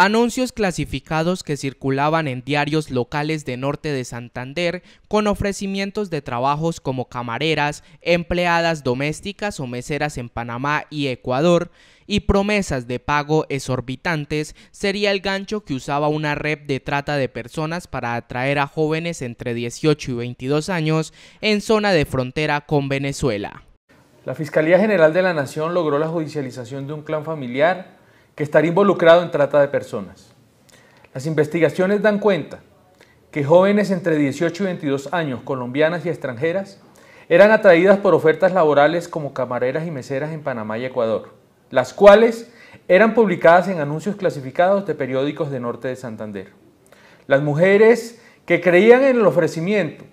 anuncios clasificados que circulaban en diarios locales de norte de Santander con ofrecimientos de trabajos como camareras, empleadas domésticas o meseras en Panamá y Ecuador, y promesas de pago exorbitantes sería el gancho que usaba una red de trata de personas para atraer a jóvenes entre 18 y 22 años en zona de frontera con Venezuela. La Fiscalía General de la Nación logró la judicialización de un clan familiar que estaría involucrado en trata de personas. Las investigaciones dan cuenta que jóvenes entre 18 y 22 años, colombianas y extranjeras, eran atraídas por ofertas laborales como camareras y meseras en Panamá y Ecuador, las cuales eran publicadas en anuncios clasificados de periódicos de Norte de Santander. Las mujeres que creían en el ofrecimiento,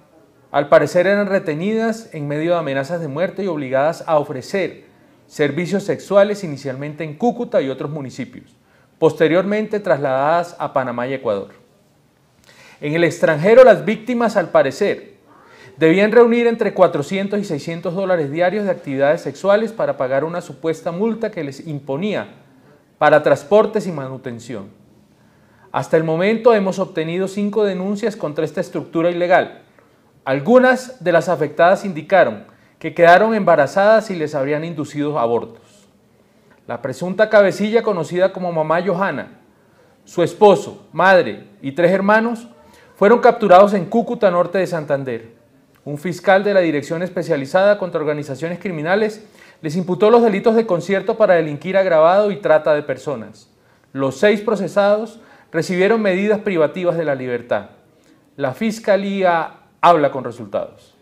al parecer eran retenidas en medio de amenazas de muerte y obligadas a ofrecer servicios sexuales inicialmente en Cúcuta y otros municipios, posteriormente trasladadas a Panamá y Ecuador. En el extranjero las víctimas, al parecer, debían reunir entre 400 y 600 dólares diarios de actividades sexuales para pagar una supuesta multa que les imponía para transportes y manutención. Hasta el momento hemos obtenido cinco denuncias contra esta estructura ilegal. Algunas de las afectadas indicaron que quedaron embarazadas y les habrían inducido abortos. La presunta cabecilla conocida como mamá Johanna, su esposo, madre y tres hermanos fueron capturados en Cúcuta, norte de Santander. Un fiscal de la Dirección Especializada contra Organizaciones Criminales les imputó los delitos de concierto para delinquir agravado y trata de personas. Los seis procesados recibieron medidas privativas de la libertad. La Fiscalía habla con resultados.